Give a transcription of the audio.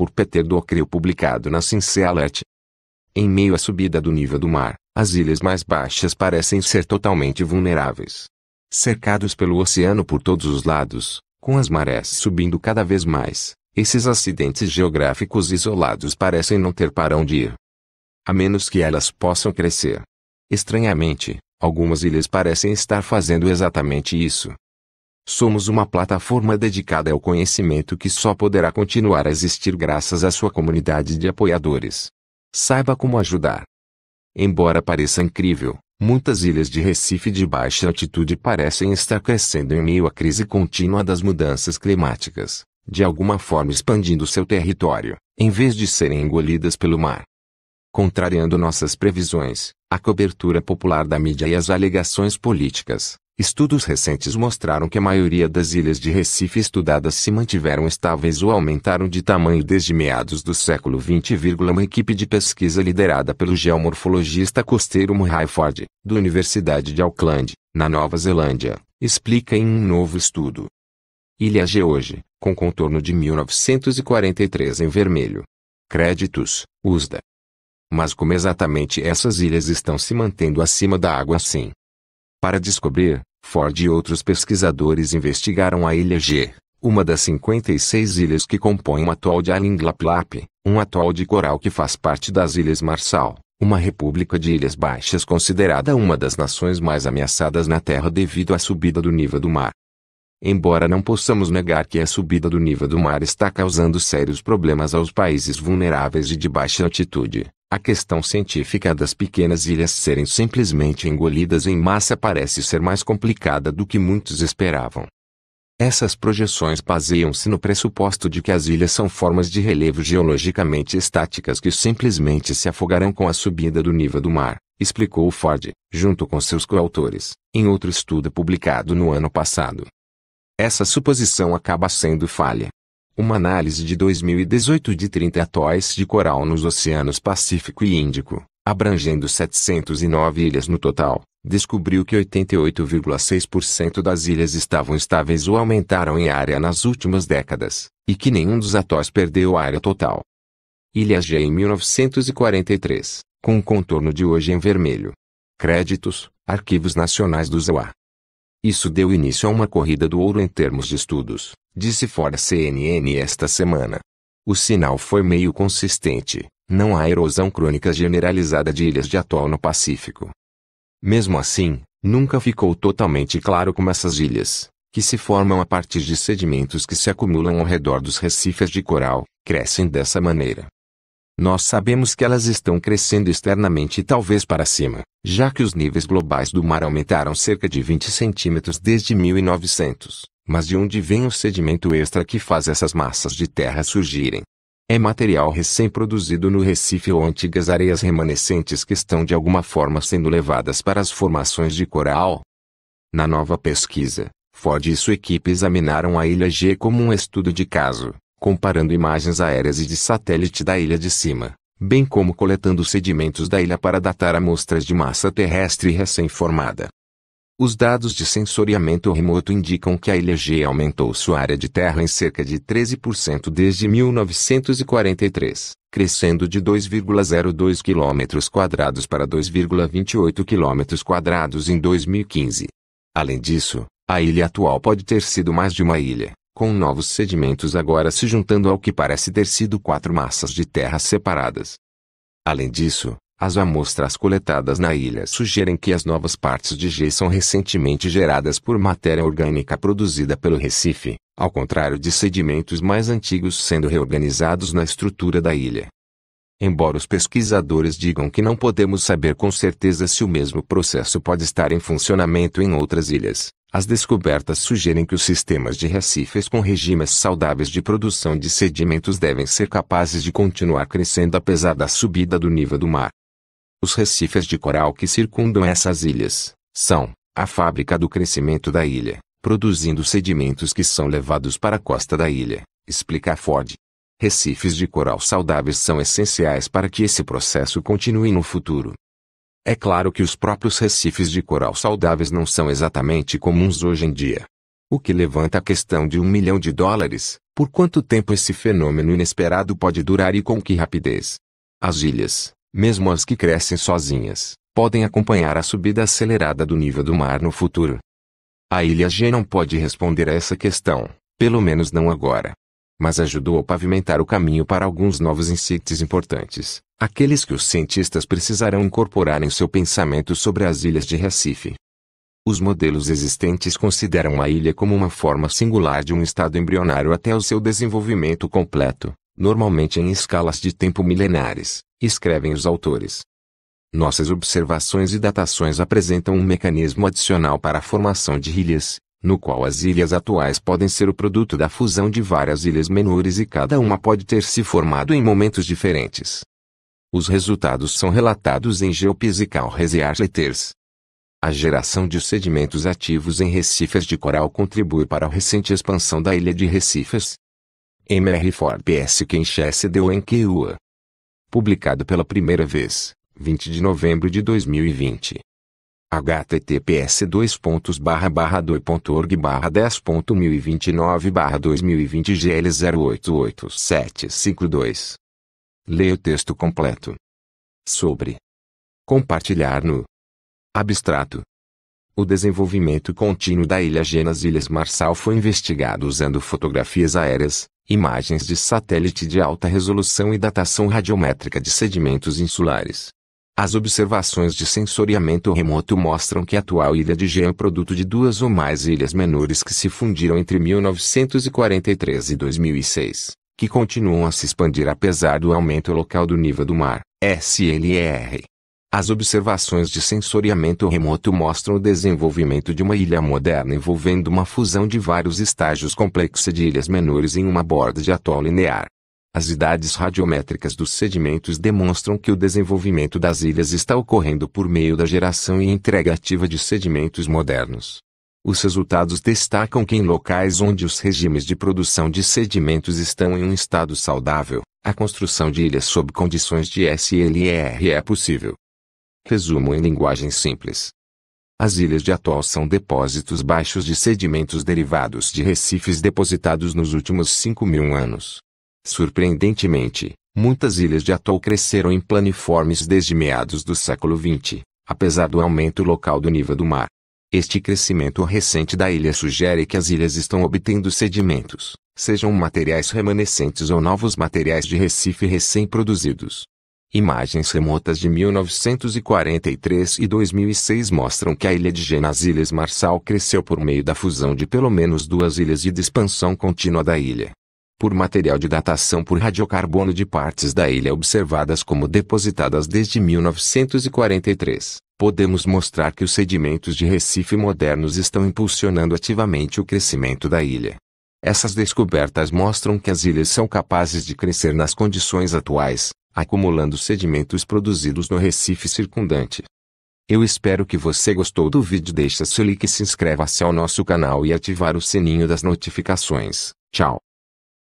por Peter Docreu publicado na Cincelet. Em meio à subida do nível do mar, as ilhas mais baixas parecem ser totalmente vulneráveis. Cercados pelo oceano por todos os lados, com as marés subindo cada vez mais, esses acidentes geográficos isolados parecem não ter parão de ir. A menos que elas possam crescer. Estranhamente, algumas ilhas parecem estar fazendo exatamente isso, Somos uma plataforma dedicada ao conhecimento que só poderá continuar a existir graças à sua comunidade de apoiadores. Saiba como ajudar. Embora pareça incrível, muitas ilhas de Recife de baixa altitude parecem estar crescendo em meio à crise contínua das mudanças climáticas, de alguma forma expandindo seu território, em vez de serem engolidas pelo mar. Contrariando nossas previsões, a cobertura popular da mídia e as alegações políticas, Estudos recentes mostraram que a maioria das ilhas de Recife estudadas se mantiveram estáveis ou aumentaram de tamanho desde meados do século XX. Uma equipe de pesquisa liderada pelo geomorfologista costeiro Murray Ford, da Universidade de Auckland, na Nova Zelândia, explica em um novo estudo. Ilha G hoje, com contorno de 1943 em vermelho. Créditos, USDA. Mas como exatamente essas ilhas estão se mantendo acima da água assim? Para descobrir, Ford e outros pesquisadores investigaram a ilha G, uma das 56 ilhas que compõem o atol de Alinglaplap, um atol de coral que faz parte das Ilhas Marshall, uma república de ilhas baixas considerada uma das nações mais ameaçadas na Terra devido à subida do nível do mar. Embora não possamos negar que a subida do nível do mar está causando sérios problemas aos países vulneráveis e de baixa altitude, a questão científica das pequenas ilhas serem simplesmente engolidas em massa parece ser mais complicada do que muitos esperavam. Essas projeções baseiam-se no pressuposto de que as ilhas são formas de relevo geologicamente estáticas que simplesmente se afogarão com a subida do nível do mar, explicou Ford, junto com seus coautores, em outro estudo publicado no ano passado. Essa suposição acaba sendo falha, uma análise de 2018 de 30 atóis de coral nos oceanos Pacífico e Índico, abrangendo 709 ilhas no total, descobriu que 88,6% das ilhas estavam estáveis ou aumentaram em área nas últimas décadas, e que nenhum dos atóis perdeu a área total. Ilhas G em 1943, com o contorno de hoje em vermelho. Créditos, Arquivos Nacionais do ZOA. Isso deu início a uma corrida do ouro em termos de estudos, disse fora CNN esta semana. O sinal foi meio consistente, não há erosão crônica generalizada de ilhas de atol no Pacífico. Mesmo assim, nunca ficou totalmente claro como essas ilhas, que se formam a partir de sedimentos que se acumulam ao redor dos recifes de coral, crescem dessa maneira. Nós sabemos que elas estão crescendo externamente e talvez para cima, já que os níveis globais do mar aumentaram cerca de 20 centímetros desde 1900. Mas de onde vem o sedimento extra que faz essas massas de terra surgirem? É material recém-produzido no Recife ou antigas areias remanescentes que estão de alguma forma sendo levadas para as formações de coral? Na nova pesquisa, Ford e sua equipe examinaram a Ilha G como um estudo de caso, comparando imagens aéreas e de satélite da ilha de cima, bem como coletando sedimentos da ilha para datar amostras de massa terrestre recém-formada. Os dados de sensoriamento remoto indicam que a ilha G aumentou sua área de terra em cerca de 13% desde 1943, crescendo de 2,02 km para 2,28 km em 2015. Além disso, a ilha atual pode ter sido mais de uma ilha, com novos sedimentos agora se juntando ao que parece ter sido quatro massas de terras separadas. Além disso, as amostras coletadas na ilha sugerem que as novas partes de G são recentemente geradas por matéria orgânica produzida pelo Recife, ao contrário de sedimentos mais antigos sendo reorganizados na estrutura da ilha. Embora os pesquisadores digam que não podemos saber com certeza se o mesmo processo pode estar em funcionamento em outras ilhas, as descobertas sugerem que os sistemas de recifes com regimes saudáveis de produção de sedimentos devem ser capazes de continuar crescendo apesar da subida do nível do mar. Os recifes de coral que circundam essas ilhas são a fábrica do crescimento da ilha, produzindo sedimentos que são levados para a costa da ilha, explica Ford. Recifes de coral saudáveis são essenciais para que esse processo continue no futuro. É claro que os próprios recifes de coral saudáveis não são exatamente comuns hoje em dia. O que levanta a questão de um milhão de dólares, por quanto tempo esse fenômeno inesperado pode durar e com que rapidez. As ilhas, mesmo as que crescem sozinhas, podem acompanhar a subida acelerada do nível do mar no futuro. A ilha G não pode responder a essa questão, pelo menos não agora mas ajudou a pavimentar o caminho para alguns novos insights importantes, aqueles que os cientistas precisarão incorporar em seu pensamento sobre as ilhas de Recife. Os modelos existentes consideram a ilha como uma forma singular de um estado embrionário até o seu desenvolvimento completo, normalmente em escalas de tempo milenares, escrevem os autores. Nossas observações e datações apresentam um mecanismo adicional para a formação de ilhas, no qual as ilhas atuais podem ser o produto da fusão de várias ilhas menores e cada uma pode ter se formado em momentos diferentes. Os resultados são relatados em Geophysical Research A geração de sedimentos ativos em recifes de coral contribui para a recente expansão da ilha de recifes. MR Forbes Kenchesse deu em Keua. Publicado pela primeira vez, 20 de novembro de 2020 https doiorg 101029 2020 GL 088752 Leia o texto completo. Sobre compartilhar no abstrato. O desenvolvimento contínuo da Ilha Genas Ilhas Marçal foi investigado usando fotografias aéreas, imagens de satélite de alta resolução e datação radiométrica de sedimentos insulares. As observações de sensoriamento remoto mostram que a atual ilha de G é o produto de duas ou mais ilhas menores que se fundiram entre 1943 e 2006, que continuam a se expandir apesar do aumento local do nível do mar, SLR. As observações de sensoriamento remoto mostram o desenvolvimento de uma ilha moderna envolvendo uma fusão de vários estágios complexos de ilhas menores em uma borda de atol linear. As idades radiométricas dos sedimentos demonstram que o desenvolvimento das ilhas está ocorrendo por meio da geração e entrega ativa de sedimentos modernos. Os resultados destacam que em locais onde os regimes de produção de sedimentos estão em um estado saudável, a construção de ilhas sob condições de SLR é possível. Resumo em linguagem simples. As ilhas de atol são depósitos baixos de sedimentos derivados de recifes depositados nos últimos 5 mil anos. Surpreendentemente, muitas ilhas de atol cresceram em planiformes desde meados do século XX, apesar do aumento local do nível do mar. Este crescimento recente da ilha sugere que as ilhas estão obtendo sedimentos, sejam materiais remanescentes ou novos materiais de recife recém-produzidos. Imagens remotas de 1943 e 2006 mostram que a ilha de G Ilhas Marçal cresceu por meio da fusão de pelo menos duas ilhas e de expansão contínua da ilha por material de datação por radiocarbono de partes da ilha observadas como depositadas desde 1943, podemos mostrar que os sedimentos de Recife modernos estão impulsionando ativamente o crescimento da ilha. Essas descobertas mostram que as ilhas são capazes de crescer nas condições atuais, acumulando sedimentos produzidos no Recife circundante. Eu espero que você gostou do vídeo deixa seu like e se inscreva-se ao nosso canal e ativar o sininho das notificações. Tchau!